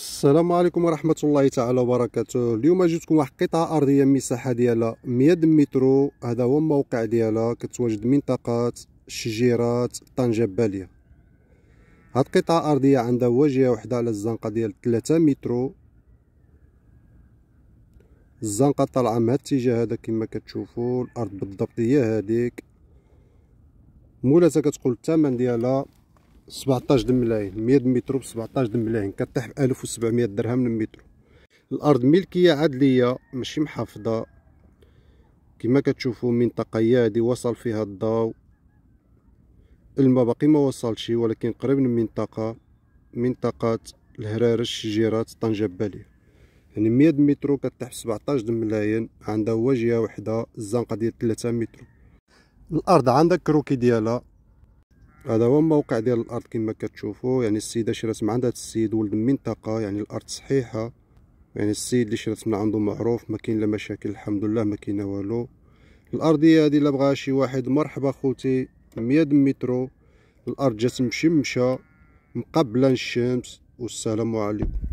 السلام عليكم ورحمة الله تعالى وبركاته اليوم جيتكم واحد قطعة أرضية مساحة ديالها 100 متر هذا هو الموقع ديالها كتواجد منطقة شجيرات طنجة بالية هاد القطعة أرضية عندها واجهة وحدة على الزنقة ديال 3 متر الزنقة طالعة من هاد الاتجاه هذا كما كتشوفوا الأرض بالضبط هي هاديك مولاتها كتقول الثمن ديالها 17 دم ملايين 100 متر ب 17 دم ملايين كطيح ب 1700 درهم للمتر الارض ملكيه عدليه ماشي محافظه كما كتشوفوا منطقه يادي وصل فيها الضوء الماء باقي ما وصلش ولكن قريب من منطقه منطقه الهرار الشجيرات طنجة بالية يعني 100 متر كطيح ب 17 دم ملايين عندها واجهه وحده الزنقه ديال 3 متر الارض عندها كروكي ديالها هذا هو الموقع ديال الارض كما كتشوفوا يعني السيده شرات من عند السيد ولد المنطقه يعني الارض صحيحه يعني السيد اللي شرات من عنده معروف ما كاين لا مشاكل الحمد لله ما كاين والو الارضيه هذه الا بغاها شي واحد مرحبا خوتي 100 مترو الارض جات مشمشه مقبله الشمس والسلام عليكم